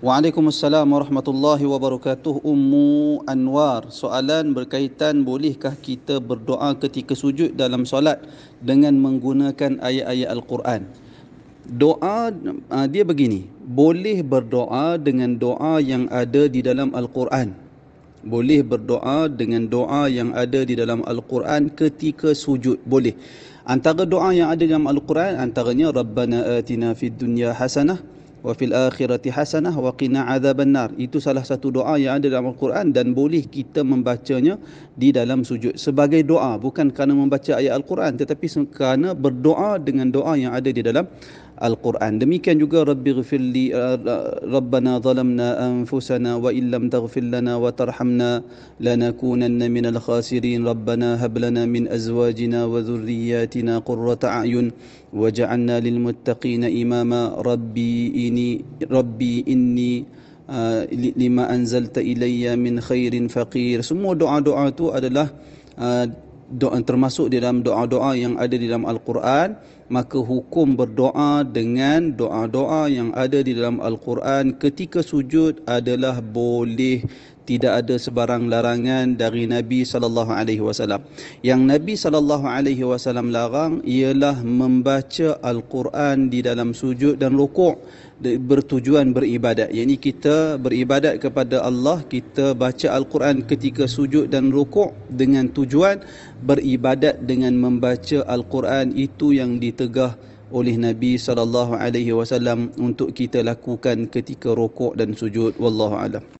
Waalaikumsalam warahmatullahi wabarakatuh Ummu Anwar Soalan berkaitan bolehkah kita berdoa ketika sujud dalam solat Dengan menggunakan ayat-ayat Al-Quran Doa ah, dia begini Boleh berdoa dengan doa yang ada di dalam Al-Quran Boleh berdoa dengan doa yang ada di dalam Al-Quran ketika sujud Boleh Antara doa yang ada dalam Al-Quran Antaranya Rabbana atina fid dunya hasanah wa fil akhirati hasanah wa qina adzaban Itu salah satu doa yang ada dalam Al-Quran dan boleh kita membacanya di dalam sujud sebagai doa bukan kerana membaca ayat Al-Quran tetapi kerana berdoa dengan doa yang ada di dalam القرآن demikian juga ربي اغفر لي آه، آه، ربنا ظلمنا أنفسنا وإن لم تغفر لنا وترحمنا لنكونن من الخاسرين ربنا هب لنا من أزواجنا وذرياتنا قرة أعين وجعلنا للمتقين إماما ربي إني ربي إني آه، لما أنزلت إلي من خير فقير semua doa-doa itu adalah uh, doa termasuk di dalam doa-doa yang ada di dalam al-Quran maka hukum berdoa dengan doa-doa yang ada di dalam al-Quran ketika sujud adalah boleh tidak ada sebarang larangan dari Nabi sallallahu alaihi wasallam. Yang Nabi sallallahu alaihi wasallam larang ialah membaca al-Quran di dalam sujud dan rukuk bertujuan beribadat. Yani kita beribadat kepada Allah, kita baca al-Quran ketika sujud dan rukuk dengan tujuan beribadat dengan membaca al-Quran itu yang ditegah oleh Nabi sallallahu alaihi wasallam untuk kita lakukan ketika rukuk dan sujud wallahu alam